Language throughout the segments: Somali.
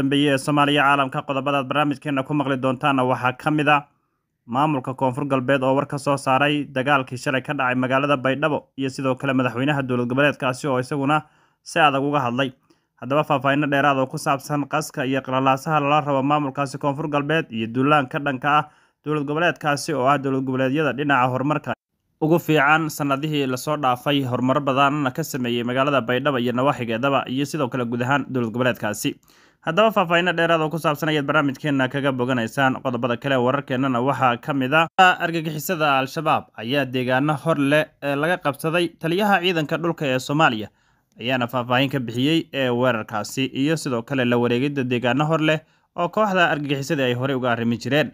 dambeeye ee soomaaliya caalamka qodobadaad barnaamijkeenna ku maqli doontaanna waxaa ka mid a maamulka koonfur galbeed oo war ka soo saaray dagaalkii shalay ka dhacay magaalada baydhabo iyo sidoo kale madaxweynaha dowlad goboleedkaasi oo isaguna si adag uga hadlay haddaba faahfaahino dheeraad oo ku saabsan qaska iyo qalalaasaha lala rabo maamulkaasi koonfur galbeed iyo duulaanka dhanka ah dowlad goboleedkaasi oo ah dowlad goboleedyada dhinaca horumarka ugu fiican sanadihii lasoo dhaafay horumar badanna ka sameeyey magaalada baydhabo iyo nawaaxigeedaba iyo sidoo kale guud ahaan dowlad goboleedkaasi haddaba faahfaahinno dheeraad oo ku saabsan ayaad barnaamijkeenna kaga boganaysaan qodobada kale wararkeennana waxaa ka mid ah. a argagixisada al-shabaab ayaa deegaano hor leh ee laga qabsaday taliyaha ciidanka dhulka ee soomaaliya ayaana faahfaahin ka bixiyey ee weerarkaasi iyo sidoo kale la wareegidda deegaano hor leh oo kooxda argagixisada ay horey uga arrimi jireen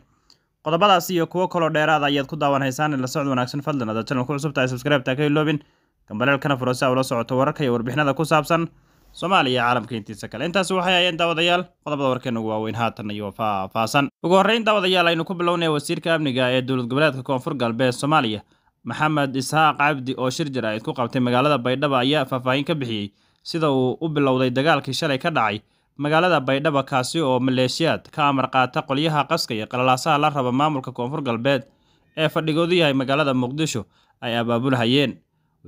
qodobadaasi iyo kuwo kaloo dheeraada ayaad ku daawanhaysaan in la socod wanaagsan fadlan adaad channel ku cusubtahay subscribe ta ka iloobin gambaleelkana furase ula socoto wararka iyo warbixinada ku saabsan soomaaliya caalamka intiisa kale intaasi waxay hayeen daawadayaal qodobada warkeenugu waaweyn haatan iyo faahfaasan ugu horreyn daawadayaal aynu ku bilownaya wasiirka amniga ee dowlad goboleedka koonfur galbeed soomaaliya maxamed isxaaq cabdi oo shir jaraaid ku qabtay magaalada baydhaba ayaa faahfaahin ka bixiyey sida uu u bilowday dagaalkii shalay ka dhacay magaalada baydhaba kaasi oo maleeshiyaad ka amar qaata qolyaha qaska iyo qalalaasaha la raba maamulka koonfur galbeed ee fadhigoodu yahay magaalada muqdisho ay abaabulhayeen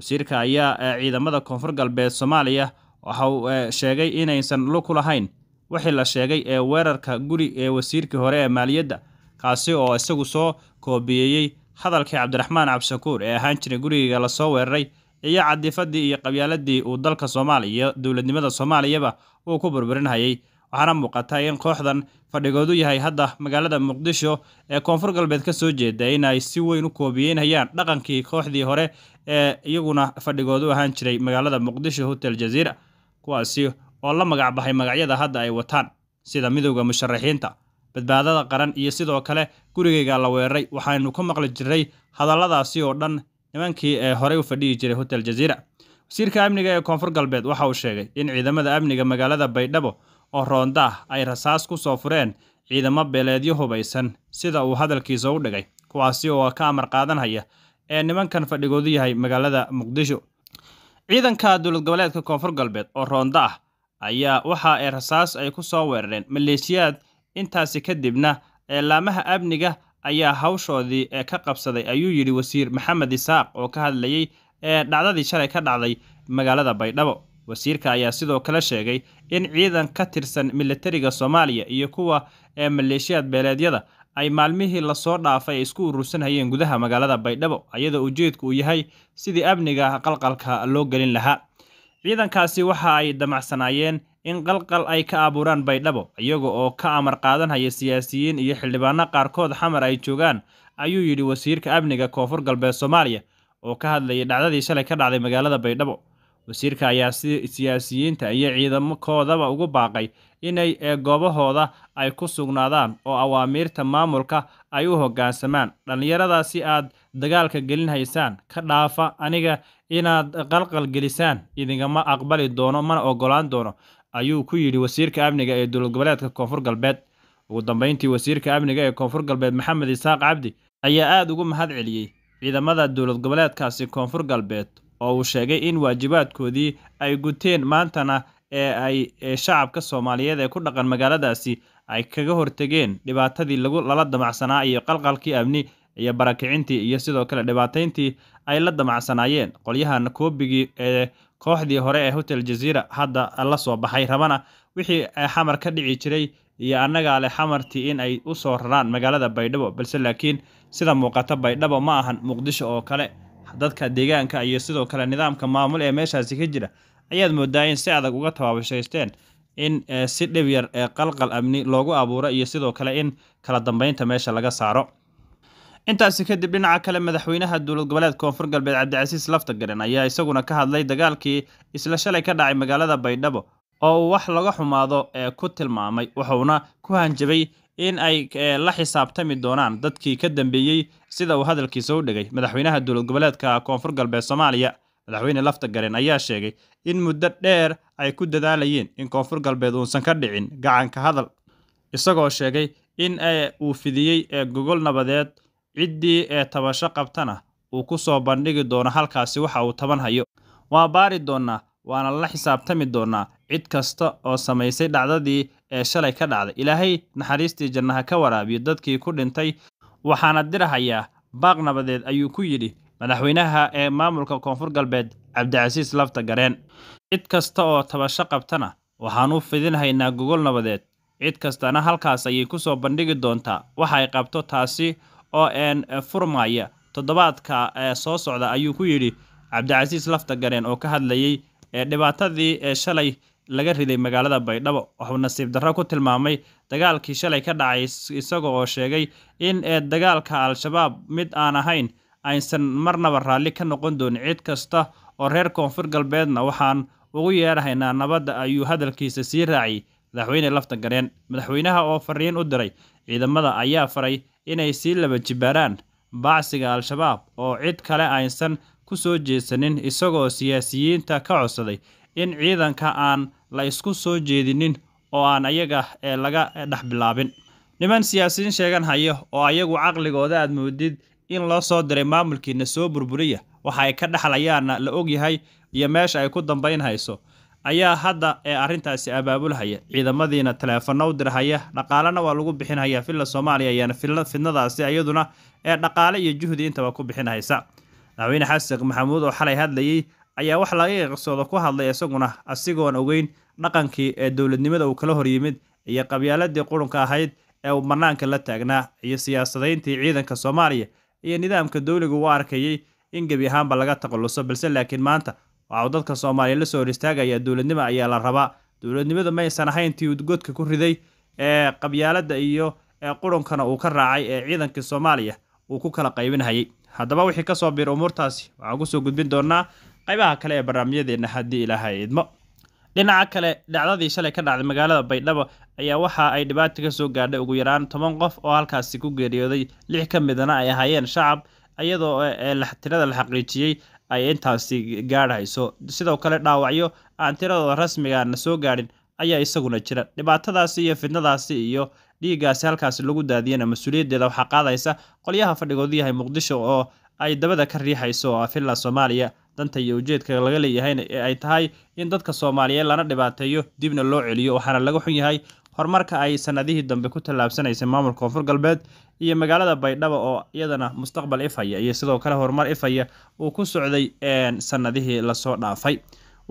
wasiirka ayaa ee ciidamada koonfur galbeed soomaaliya waxa uu eh, sheegay inaysan lug ku lahayn wixii la sheegay ee weerarka guri ee wasiirkii hore ee maaliyadda kaasi oo isagu soo koobiyeeyey hadalkii cabdiraxmaan cabdishakuur ee ahaan jiray gurigiga lasoo weeraray iyo cadifadii iyo qabyaaladii uu dalka soomaaliya iyo dowladnimada soomaaliyaba uu ku burburinhayay waxaana muuqata in kooxdan fadhigoodu yahay hadda magaalada muqdisho ee koonfur galbeed ka soo jeeda in ay si weyn u koobiyeynayaan dhaqankii kooxdii hore ee iyaguna fadhigoodu ahaan jiray magaalada muqdisho hotel jaziira kuwaasi oo la magac baxay magacyada hadda ay wataan sida midowda musharaxiinta badbaadada qaran iyo sidoo kale gurigayga la weeraray waxaanu ku maqli jiray hadalladaasi oo dhan nimankii ee horay u fadhihi jiray hotel jaziira wasiirka amniga ee koonfur galbeed waxa uu sheegay in ciidamada amniga magaalada baydhabo oo roondaah ay rasaas ku soo fureen ciidamo beeleedyo hubaysan sida uu hadalkiisa u dhigay kuwaasi oo ka amar qaadanhaya ee nimankan fadhigoodu yahay magaalada muqdisho Ciidanka dowlad goboleedka Koonfur Galbeed oo Roonda ah ayaa waxa ay rasaas ay ku soo weerareen maleeshiyaad intaasi kadibna eelaamaha amniga ayaa hawshoodii ee ka qabsaday ayuu yidhi wasiir maxamed isaaq oo ka hadlayey ee dhacdadii shalay ka dhacday magaalada baydhabo wasiirka ayaa sidoo kale sheegay in ciidan ka tirsan milatariga soomaaliya iyo kuwa ee maleeshiyaad beeleedyada ay maalmihii lasoo dhaafay ay isku urursanayeen gudaha magaalada baydhabo ayadoo ujeedku uu yahay sidii amniga qalqalka loo gelin lahaa ciidankaasi waxa ay damacsanaayeen in qalqal ay ka abuuraan baydhabo iyaga oo ka amar qaadanhaya siyaasiyiin iyo xildhibaano qaarkood xamar ay joogaan ayuu yidhi wasiirka amniga koonfur galbeed soomaaliya oo ka hadlayay dhacdadii shalay ka dhacday magaalada baydhabo wasiirka ayaa siyaasiyiinta iyo ciidamakoodaba ugu baaqay inay goobahooda ay ku sugnaadaan oo awaamiirta maamulka ay u hoggaansamaan dhallinyarada si aad dagaalka gelin haysaan ka dhaafa aniga inaad qalqal gelisaan idingama aqbali doono mana ogolaan doono ayuu ku yidhi wasiirka amniga ee dowlad goboleedka koonfur galbeed ugu dambeyntii wasiirka amniga ee koonfur galbeed maxamed isaaq cabdi ayaa aada ugu mahad celiyey ciidamada dowlad goboleedkaasi koonfur galbeed oo uu sheegay in waajibaadkoodii ay guteen maantana ee ay shacabka Soomaaliyeed ee ku dhaqan magaaladaasi ay kaga hortageen dhibaatadii lagu lala damacsanaa iyo qalqalkii amni iyo barakicintii iyo sidoo kale dhibaatayntii ay la damacsanaayeen qolyahan koobigii ee kooxdii hore ee hotel jaziira hadda la soo baxay rabana wixii xamar ka dhici jiray iyo annagaa leh xamartii in ay u soo raraan magaalada baydhabo balse laakiin sida muuqata baydhabo ma ahan muqdisho oo kale dadka deegaanka iyo sidoo kale nidaamka maamul ee meeshaasi ka jira ayaad mooddaa in si adag uga tabaabashaysteen in eh, si dhib yar ee eh, qalqal amni loogu abuuro iyo sidoo kale in kala dambaynta meesha laga saaro intaasi kadib dhinaca kale madaxweynaha dowlad goboleed koonfur galbeed cabdicasiis lafta garen ayaa isaguna ka hadlay dagaalkii isla shalay ka dhacay magaalada baydhabo oo uu wax laga xumaado ee eh, ku tilmaamay wuxuuna ku hanjabay in ay eh, la xisaabtami doonaan dadkii ka dambeeyey sida uu hadalkiisa u dhigay madaxweynaha dowlad goboleedka koonfur galbeed soomaaliya madaxweyne lafta gareen ayaa sheegay in muddo dheer ay ku dadaalayeen in koonfur galbeed uusan ka dhicin gacanka hadal isagoo sheegay in eh, uu fidiyey ee eh, gogol nabadeed ciddii ee tabasho qabtana uu ku soo bandhigi doono halkaasi waxa uu taban hayo waa baari doonnaa waana la xisaabtami doonnaa cid kasta oo samaysay dhacdadii ee shalay ka dhacday ilaahay naxariistii jannaha ka waraabiyo dadkii ku dhintay waxaana dirahayaa baaq nabadeed ayuu ku yidhi madaxweynaha ee maamulka koonfur galbeed cabdicasiis lafta gareen cid kasta oo tabasho qabtana waxaannu fidinhaynaa gogol nabadeed cid kastana halkaas ayay ku soo bandhigi doontaa waxa ay qabto taasi oo een furmaya toddobaadka ee soo socda ayuu ku yidhi cabdicasiis lafta gareen oo ka hadlayay ee dhibaatadii ee shalay laga riday magaalada baydhabo wuxuu nasiib darro ku tilmaamay dagaalkii shalay ka dhacay isaga oo sheegay in ee dagaalka al-shabaab mid aan ahayn aysan marnaba raalli ka noqon doonin cid kasta oo reer koonfur galbeedna waxaan ugu yeerahaynaa nabadda ayuu hadalkiisa sii raaciyay madaxweyne gareen madaxweynaha oo fariin u diray ciidamada ayaa faray inay sii laba jibaaraan baacsiga al-shabaab oo cid kale aysan ku soo jeesanin isagoo siyaasiyiinta ka codsaday in ciidanka aan la isku soo jeedinin oo aan ayaga ee eh, laga eh, dhex bilaabin niman siyaasiyiin sheegan haya oo ayagu caqligooda aad moodid in loo soo diray maamulkiina soo burburiya waxa ay ka dhexlayaanna la og yahay iyo meesha ay ku dambayn hayso ayaa hadda ee eh, arrintaasi abaabulhaya ciidamadiina taleefano u dirhaya dhaqaalena waa lagu bixinhayaa villa soomaaliya ayaana fidnadaasi iyaduna ee dhaqaale iyo juhdi intaba ku bixinhaysa madaxweyne xasan maxamuud oo xalay hadlayey ayaa wax laga qiqsoodo ku hadlay isaguna asigoon ogeyn dhaqankii ee dowladnimada uu kala horyimid iyo qabyaaladii qurunka ahayd ee uu bannaanka la taagnaa iyo siyaasadayntii ciidanka soomaaliya iyo nidaamka dowliga u arkayay in gebi ahaanba laga takhalluso balse laakiin maanta waxau dadka soomaaliya la soo horistaagaya istaagayaa dowladnimo ayaa la rabaa dowladnimadu maysan ahayn tii udgodka ku riday ee qabyaaladda iyo ee qurunkana uu ka raacay ee ciidankii soomaaliya uu ku kala qaybinhayay haddaba wixii kasoo biir umuurtaasi waxaan kusoo gudbin doonnaa qaybaha kale ee barnaamijyadeenna haddii ilaaha idmo dhinaca kale dhacdadii shalay ka dhacday magaalada baydhabo ayaa waxa ay dhibaata kasoo gaadhay ugu yaraan toban qof oo halkaasi ku geeriyooday lix ka midana ay ahaayeen shacab iyadoo e, e, tirada la xaqiijiyey ay intaasi gaadhayso sidoo kale dhaawacyo aan tiradooda rasmigana soo gaadhin ayaa isaguna jira dhibaatadaasi iyo fidnadaasi iyo dhiiggaasi halkaasi lagu daadiyana mas-uuliyaddeeda waxaa qaadaysa qolyaha fadhigoodu yahay muqdisho oo ay dabada ka riixayso oo soomaaliya danta iyo ujeedka laga leeyahayna ee ay tahay in dadka soomaaliyeed lana dhibaateeyo dibna loo celiyo waxaana laga xun yahay horumarka ay sanadihii dambe ku tallaabsanaysay maamulka koonfur galbeed iyo magaalada baydhaba oo iyadana mustaqbal ifaya iyo sidoo kale horumar ifhaya uu ku socday sanadihii lasoo dhaafay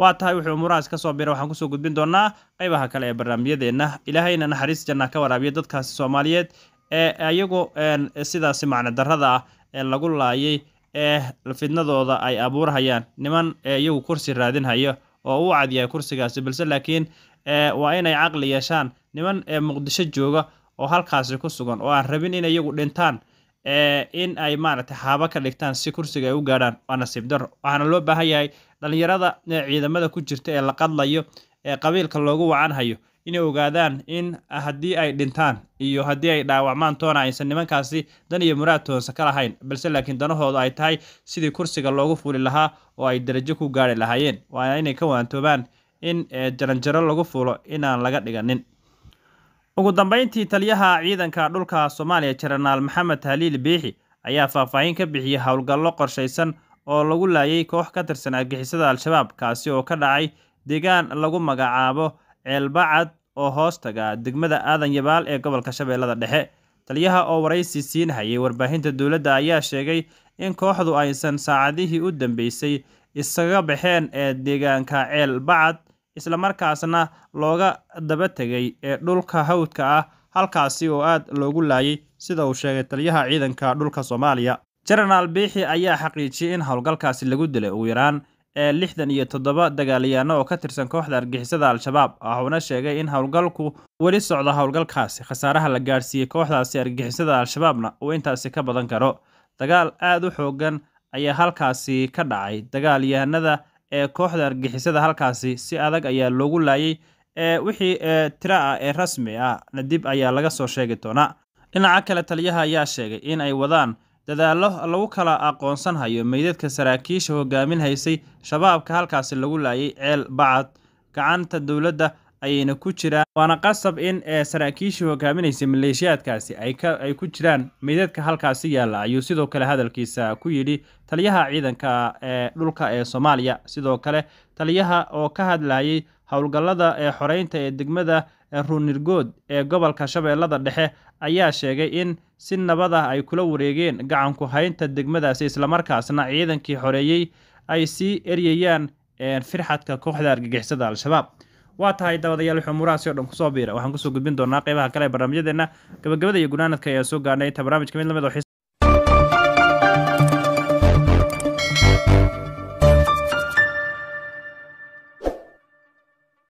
waa tahay wuxuu umuurahaas kasoo bira waxaan kusoo gudbin doonaa qaybaha kale ee barnaamijyadeenna ilaahayna naxariis jannaa ka waraabiya dadkaasi soomaaliyeed ee iyagoo sidaasi macno ah ee lagu laayay ee fidnadooda ay abuurhayaan niman iyagu kursi raadinhaya oo u cad kursigaasi balse laakiin waa inay caqli yeeshaan niman muqdisho jooga oo halkaasi ku sugan oo aan rabin in iyagu dhintaan in ay maaragtay xaaba ka dhigtaan si kursiga ay u gaadhaan waa nasiib daro waxaana loo baahan yahay dhallinyarada ciidamada ku jirta ee la qadlayo ee qabiilka loogu wacanhayo inay ogaadaan in ah, haddii ay dhintaan iyo haddii ay dhaawacmaan toona aysan nimankaasi dan iyo muraad toonsa ka lahayn balse laakiin danahooda ay tahay sidii kursiga loogu fuuli lahaa oo ay darajo ku gaari lahaayeen waa inay ka waantoobaan in eh, jaranjaro lagu fuulo inaan laga dhiganin ugu dambayntii taliyaha ciidanka dhulka soomaaliya jenaraal maxamed haliil biixi ayaa faahfaahin ka bixiyey howlgallo qorshaysan oo lagu laayay koox ka tirsan argixisada al-shabaab kaasi oo ka dhacay deegaan lagu magacaabo ceelbacad oo hoos taga degmada aadan yabaal ee gobolka shabeellada dhexe taliyaha oo waraysi siinhayay warbaahinta dowladda ayaa sheegay in kooxdu aysan saacadihii u dambeysay isaga baxeen ee deegaanka ceel bacad islamarkaasna looga daba tegay ee dhulka hawdka ah halkaasi oo aad loogu laayay sida uu sheegay taliyaha ciidanka dhulka soomaaliya jenaraal biixi ayaa xaqiijiyey in howlgalkaasi lagu dilay ugu yaraan ee lixdan iyo toddoba dagaalyahano oo ka tirsan kooxda argixisada al-shabaab waxuuna sheegay in howlgalku weli socdo howlgalkaasi khasaaraha la gaadhsiiyey kooxdaasi argixisada al-shabaabna uu intaasi ka badan karo dagaal aad u xoogan ayaa halkaasi ka dhacay dagaalyahanada ee kooxda argixisada halkaasi si adag ayaa loogu laayay ee wixii tira ah ee rasmi ah na dib ayaa laga soo sheegi doonaa dhinaca kale taliyaha ayaa sheegay in ay wadaan dadaalo lagu kala aqoonsan hayo meydadka saraakiisha hogaamin haysay shabaabka halkaasi lagu laayay ceel bacad gacanta dowladda ayayna ku jiraan waana qasab in eh, saraakiishii hogaaminaysay maleeshiyaadkaasi ay ku jiraan meydadka halkaasi yaalla ayuu sidoo kale hadalkiisa ku yidhi taliyaha ciidanka ee eh, dhulka ee soomaaliya sidoo kale taliyaha oo ka hadlayay howlgallada ee xoreynta ee degmada ruunirgood ee gobolka shabeellada dhexe ayaa sheegay in si nabad ah ay kula wareegeen gacanku haynta degmadaasi islamarkaasna ciidankii xoreeyey ay sii eryayaan firxadka kooxda argagixisada al-shabaab waa tahay dabadayaal wuxuu murahaasi o dhan kusoo biira waxaan kusoo gudbin doonaa qeybaha kale ee barnaamijyadeena gabagabada iyo gunaanadka ayaa soo gaarnay inta barnaamijka mid lamid ah